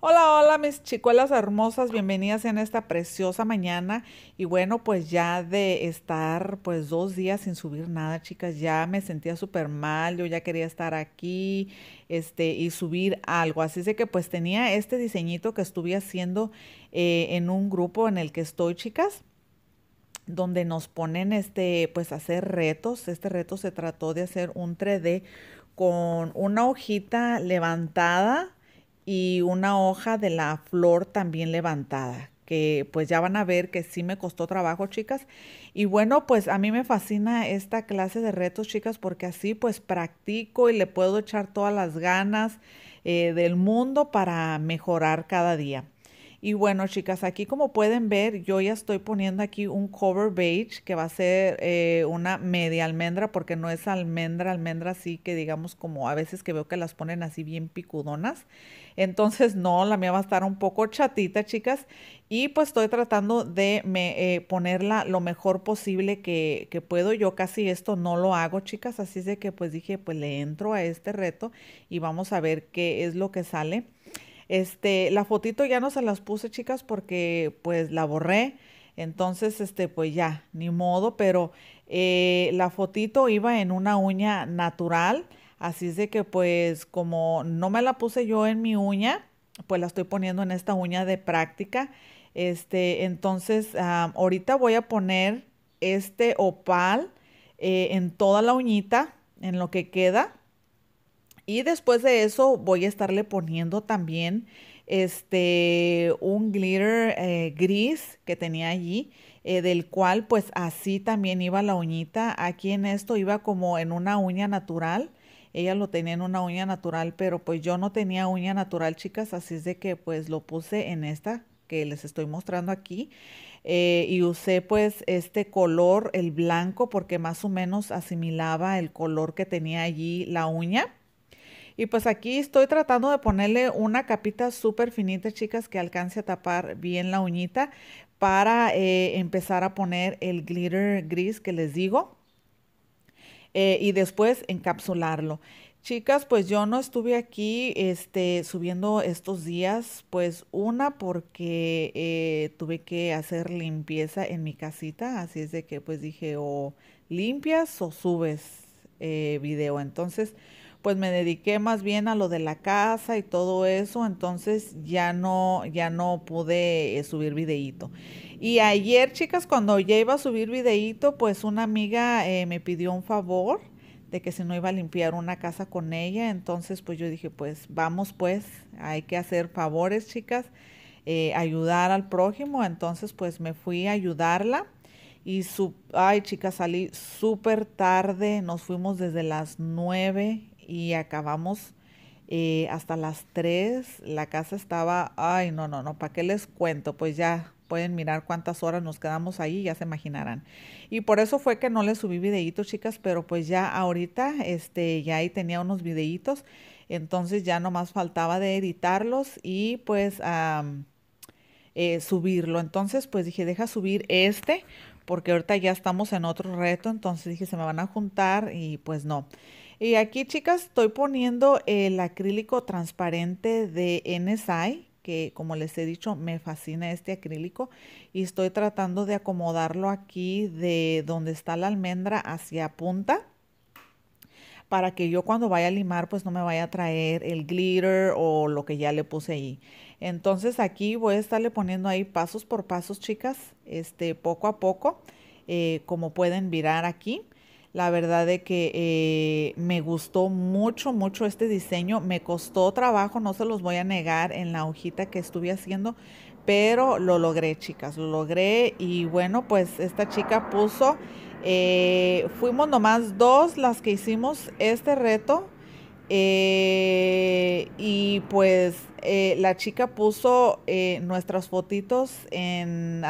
Hola, hola mis chicuelas hermosas, bienvenidas en esta preciosa mañana. Y bueno, pues ya de estar pues dos días sin subir nada, chicas, ya me sentía súper mal, yo ya quería estar aquí este, y subir algo. Así es que pues tenía este diseñito que estuve haciendo eh, en un grupo en el que estoy, chicas donde nos ponen este, pues hacer retos. Este reto se trató de hacer un 3D con una hojita levantada y una hoja de la flor también levantada, que pues ya van a ver que sí me costó trabajo, chicas. Y bueno, pues a mí me fascina esta clase de retos, chicas, porque así pues practico y le puedo echar todas las ganas eh, del mundo para mejorar cada día. Y bueno, chicas, aquí como pueden ver, yo ya estoy poniendo aquí un cover beige que va a ser eh, una media almendra porque no es almendra, almendra así que digamos como a veces que veo que las ponen así bien picudonas. Entonces, no, la mía va a estar un poco chatita, chicas. Y pues estoy tratando de eh, ponerla lo mejor posible que, que, puedo. Yo casi esto no lo hago, chicas. Así es de que pues dije, pues le entro a este reto y vamos a ver qué es lo que sale. Este, la fotito ya no se las puse, chicas, porque pues la borré. Entonces, este, pues ya, ni modo, pero eh, la fotito iba en una uña natural. Así es de que pues como no me la puse yo en mi uña, pues la estoy poniendo en esta uña de práctica. Este, entonces, ah, ahorita voy a poner este opal eh, en toda la uñita, en lo que queda. Y después de eso voy a estarle poniendo también este, un glitter eh, gris que tenía allí, eh, del cual pues así también iba la uñita. Aquí en esto iba como en una uña natural. Ella lo tenía en una uña natural, pero pues yo no tenía uña natural, chicas, así es de que pues lo puse en esta que les estoy mostrando aquí. Eh, y usé pues este color, el blanco, porque más o menos asimilaba el color que tenía allí la uña. Y pues aquí estoy tratando de ponerle una capita súper finita, chicas, que alcance a tapar bien la uñita para eh, empezar a poner el glitter gris que les digo. Eh, y después encapsularlo. Chicas, pues yo no estuve aquí este, subiendo estos días, pues una porque eh, tuve que hacer limpieza en mi casita, así es de que pues dije o limpias o subes video. Entonces pues me dediqué más bien a lo de la casa y todo eso, entonces ya no, ya no pude eh, subir videíto. Y ayer, chicas, cuando ya iba a subir videíto, pues una amiga eh, me pidió un favor de que si no iba a limpiar una casa con ella, entonces pues yo dije, pues vamos pues, hay que hacer favores, chicas, eh, ayudar al prójimo, entonces pues me fui a ayudarla y su, ay chicas, salí súper tarde, nos fuimos desde las 9 y acabamos eh, hasta las 3. La casa estaba, ay, no, no, no, ¿para qué les cuento? Pues ya pueden mirar cuántas horas nos quedamos ahí, ya se imaginarán. Y por eso fue que no les subí videitos, chicas, pero pues ya ahorita, este, ya ahí tenía unos videitos, entonces ya nomás faltaba de editarlos y pues eh, subirlo. Entonces pues dije, deja subir este, porque ahorita ya estamos en otro reto, entonces dije, se me van a juntar y pues no. Y aquí, chicas, estoy poniendo el acrílico transparente de NSI, que como les he dicho, me fascina este acrílico. Y estoy tratando de acomodarlo aquí de donde está la almendra hacia punta para que yo cuando vaya a limar pues no me vaya a traer el glitter o lo que ya le puse ahí. Entonces aquí voy a estarle poniendo ahí pasos por pasos chicas, este poco a poco, eh, como pueden mirar aquí. La verdad de que eh, me gustó mucho, mucho este diseño. Me costó trabajo, no se los voy a negar, en la hojita que estuve haciendo, pero lo logré, chicas, lo logré. Y bueno, pues esta chica puso, eh, fuimos nomás dos las que hicimos este reto. Eh, y pues la chica puso nuestras fotitos en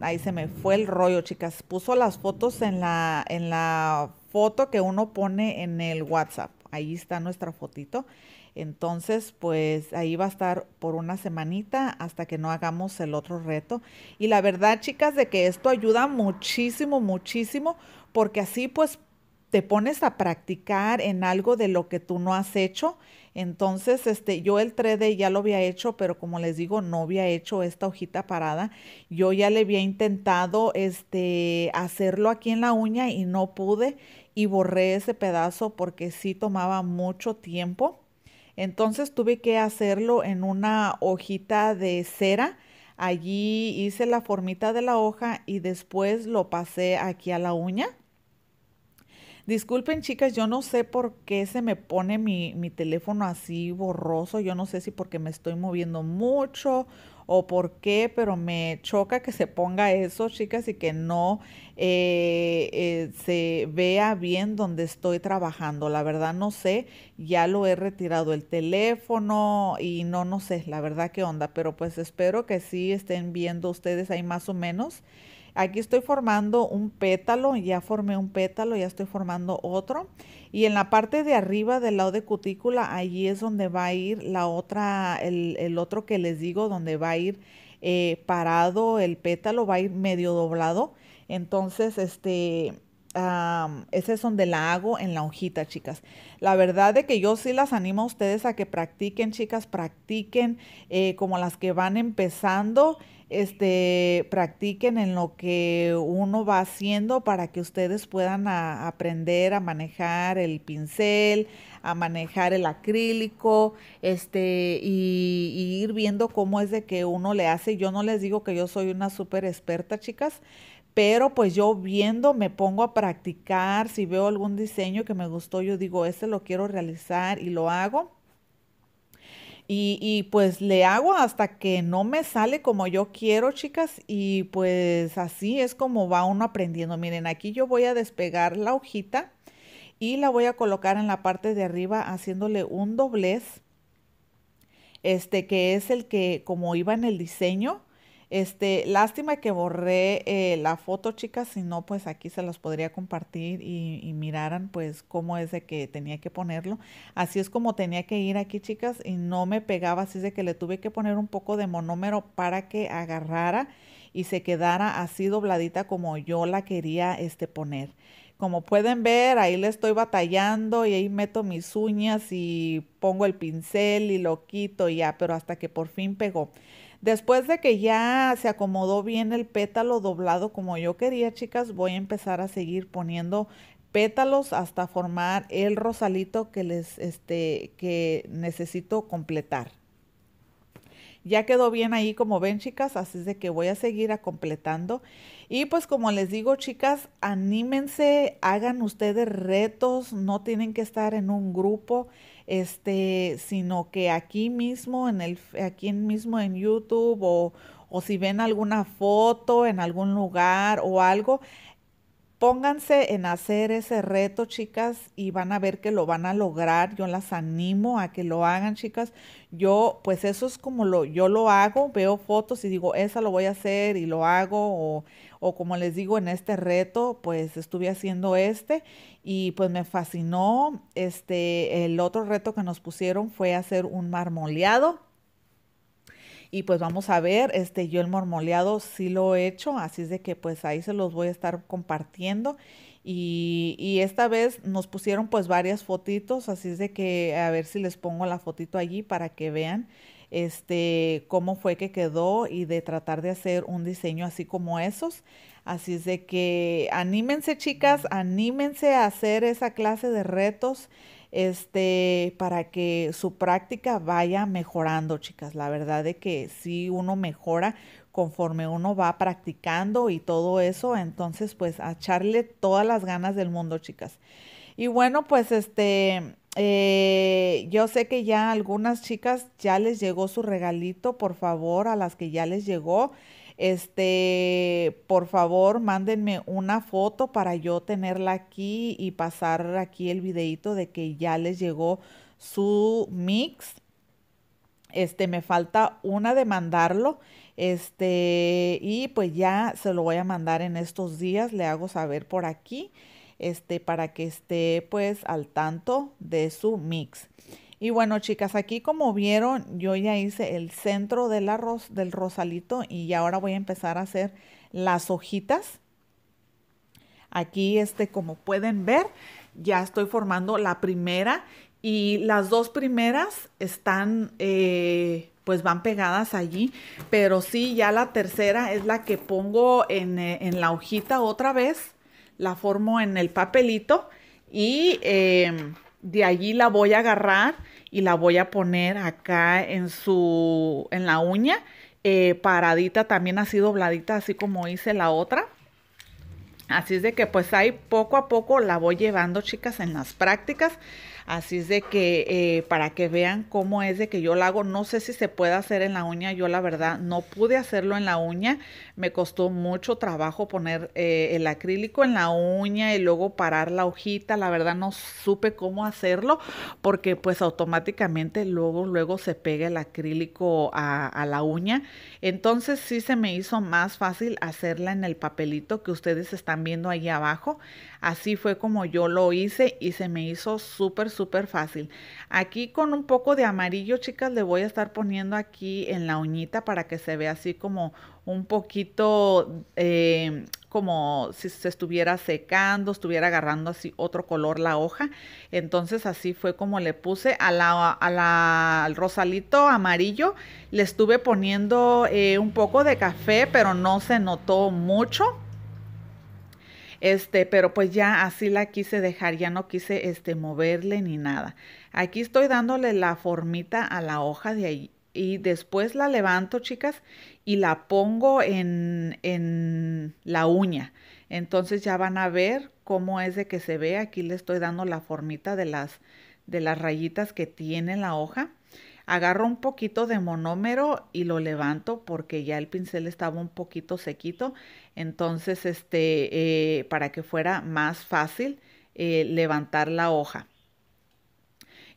ahí se me fue el rollo, chicas. Puso las fotos en la, en la foto que uno pone en el WhatsApp. Ahí está nuestra fotito. Entonces, pues ahí va a estar por una semanita hasta que no hagamos el otro reto. Y la verdad, chicas, de que esto ayuda muchísimo, muchísimo, porque así pues te pones a practicar en algo de lo que tú no has hecho. Entonces, este, yo el 3D ya lo había hecho, pero como les digo, no había hecho esta hojita parada. Yo ya le había intentado este, hacerlo aquí en la uña y no pude y borré ese pedazo porque sí tomaba mucho tiempo. Entonces tuve que hacerlo en una hojita de cera. Allí hice la formita de la hoja y después lo pasé aquí a la uña. Disculpen chicas, yo no sé por qué se me pone mi, teléfono así borroso. Yo no sé si porque me estoy moviendo mucho o por qué, pero me choca que se ponga eso, chicas, y que no eh, eh, se vea bien donde estoy trabajando. La verdad no sé, ya lo he retirado el teléfono y no, no sé, la verdad qué onda, pero pues espero que sí estén viendo ustedes ahí más o menos. Aquí estoy formando un pétalo, ya formé un pétalo, ya estoy formando otro. Y en la parte de arriba del lado de cutícula, allí es donde va a ir la otra, el, otro que les digo, donde va a ir eh, parado el pétalo, va a ir medio doblado. Entonces, este, ese es donde la hago en la hojita, chicas. La verdad de que yo sí las animo a ustedes a que practiquen, chicas, practiquen eh, como las que van empezando, este, practiquen en lo que uno va haciendo para que ustedes puedan aprender a manejar el pincel, a manejar el acrílico, este, y, y ir viendo cómo es de que uno le hace. Yo no les digo que yo soy una súper experta, chicas pero pues yo viendo me pongo a practicar, si veo algún diseño que me gustó, yo digo, este lo quiero realizar y lo hago. Y, y, pues le hago hasta que no me sale como yo quiero, chicas. Y pues así es como va uno aprendiendo. Miren, aquí yo voy a despegar la hojita y la voy a colocar en la parte de arriba haciéndole un doblez. Este que es el que como iba en el diseño. Este, lástima que borré eh, la foto, chicas, si no, pues aquí se los podría compartir y, miraran, pues, cómo es de que tenía que ponerlo. Así es como tenía que ir aquí, chicas, y no me pegaba, así de que le tuve que poner un poco de monómero para que agarrara y se quedara así dobladita como yo la quería este, poner. Como pueden ver, ahí le estoy batallando y ahí meto mis uñas y pongo el pincel y lo quito y ya, pero hasta que por fin pegó. Después de que ya se acomodó bien el pétalo doblado como yo quería, chicas, voy a empezar a seguir poniendo pétalos hasta formar el rosalito que les este que necesito completar. Ya quedó bien ahí como ven chicas, así es de que voy a seguir a completando. Y pues como les digo chicas, anímense, hagan ustedes retos, no tienen que estar en un grupo este, sino que aquí mismo, en el, aquí mismo en YouTube o, o si ven alguna foto en algún lugar o algo, Pónganse en hacer ese reto, chicas, y van a ver que lo van a lograr. Yo las animo a que lo hagan, chicas. Yo, pues eso es como lo, yo lo hago, veo fotos y digo, esa lo voy a hacer y lo hago, o, o como les digo, en este reto, pues estuve haciendo este y pues me fascinó. Este, el otro reto que nos pusieron fue hacer un marmoleado y pues vamos a ver, este, yo el mormoleado sí lo he hecho, así es de que pues ahí se los voy a estar compartiendo. Y, esta vez nos pusieron pues varias fotitos, así es de que a ver si les pongo la fotito allí para que vean este cómo fue que quedó y de tratar de hacer un diseño así como esos. Así es de que anímense chicas, anímense a hacer esa clase de retos este, para que su práctica vaya mejorando, chicas. La verdad de que si uno mejora conforme uno va practicando y todo eso, entonces pues a echarle todas las ganas del mundo, chicas. Y bueno, pues este, eh, yo sé que ya algunas chicas ya les llegó su regalito, por favor, a las que ya les llegó. Este, por favor, mándenme una foto para yo tenerla aquí y pasar aquí el videito de que ya les llegó su mix. Este, me falta una de mandarlo. Este, y pues ya se lo voy a mandar en estos días, le hago saber por aquí, este, para que esté pues al tanto de su mix. Y bueno, chicas, aquí como vieron, yo ya hice el centro del arroz del rosalito y ahora voy a empezar a hacer las hojitas. Aquí, este, como pueden ver, ya estoy formando la primera y las dos primeras están, eh, pues van pegadas allí, pero sí, ya la tercera es la que pongo en, eh, la hojita otra vez, la formo en el papelito y... Em, de allí la voy a agarrar y la voy a poner acá en su, en la uña, eh, paradita también así dobladita, así como hice la otra. Así es de que pues ahí poco a poco la voy llevando, chicas, en las prácticas. Así es de que eh, para que vean cómo es de que yo la hago, no sé si se puede hacer en la uña, yo la verdad no pude hacerlo en la uña, me costó mucho trabajo poner eh, el acrílico en la uña y luego parar la hojita, la verdad no supe cómo hacerlo porque pues automáticamente luego, luego se pega el acrílico a, la uña, entonces sí se me hizo más fácil hacerla en el papelito que ustedes están viendo ahí abajo, así fue como yo lo hice y se me hizo súper súper, fácil. Aquí con un poco de amarillo, chicas, le voy a estar poniendo aquí en la uñita para que se vea así como un poquito eh, como si se estuviera secando, estuviera agarrando así otro color la hoja. Entonces así fue como le puse a la, a la, al rosalito amarillo. Le estuve poniendo eh, un poco de café, pero no se notó mucho. Este, pero pues ya así la quise dejar, ya no quise este moverle ni nada. Aquí estoy dándole la formita a la hoja de ahí y después la levanto, chicas, y la pongo en, en la uña. Entonces ya van a ver cómo es de que se ve. Aquí le estoy dando la formita de las, de las rayitas que tiene la hoja agarro un poquito de monómero y lo levanto porque ya el pincel estaba un poquito sequito, entonces este, eh, para que fuera más fácil eh, levantar la hoja.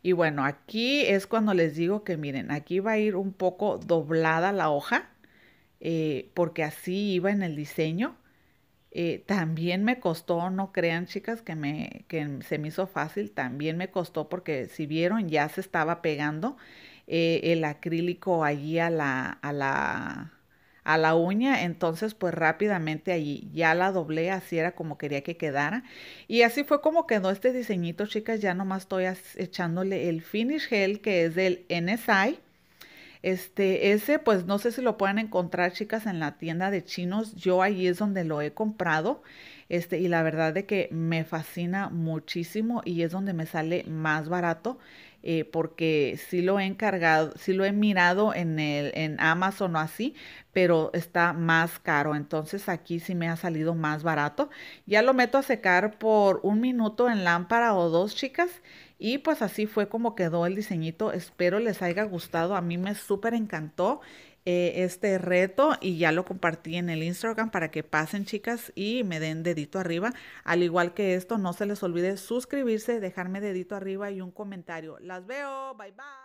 Y bueno, aquí es cuando les digo que miren, aquí va a ir un poco doblada la hoja, eh, porque así iba en el diseño. también me costó, no crean chicas que, me, que se me hizo fácil, también me costó porque si vieron ya se estaba pegando. Eh, el acrílico allí a la, a la, a la uña, entonces pues rápidamente allí ya la doblé, así era como quería que quedara. Y así fue como quedó este diseñito, chicas, ya nomás estoy echándole el finish gel que es del NSI. Este, ese pues no sé si lo pueden encontrar chicas en la tienda de chinos, yo ahí es donde lo he comprado. Este, y la verdad de que me fascina muchísimo y es donde me sale más barato eh, porque si lo he encargado, si lo he mirado en, el, en Amazon o así, pero está más caro. Entonces aquí sí me ha salido más barato. Ya lo meto a secar por un minuto en lámpara o dos, chicas. Y pues así fue como quedó el diseñito. Espero les haya gustado. A mí me súper encantó. Eh, este reto y ya lo compartí en el Instagram para que pasen chicas y me den dedito arriba. Al igual que esto, no se les olvide suscribirse, dejarme dedito arriba y un comentario. Las veo, bye bye.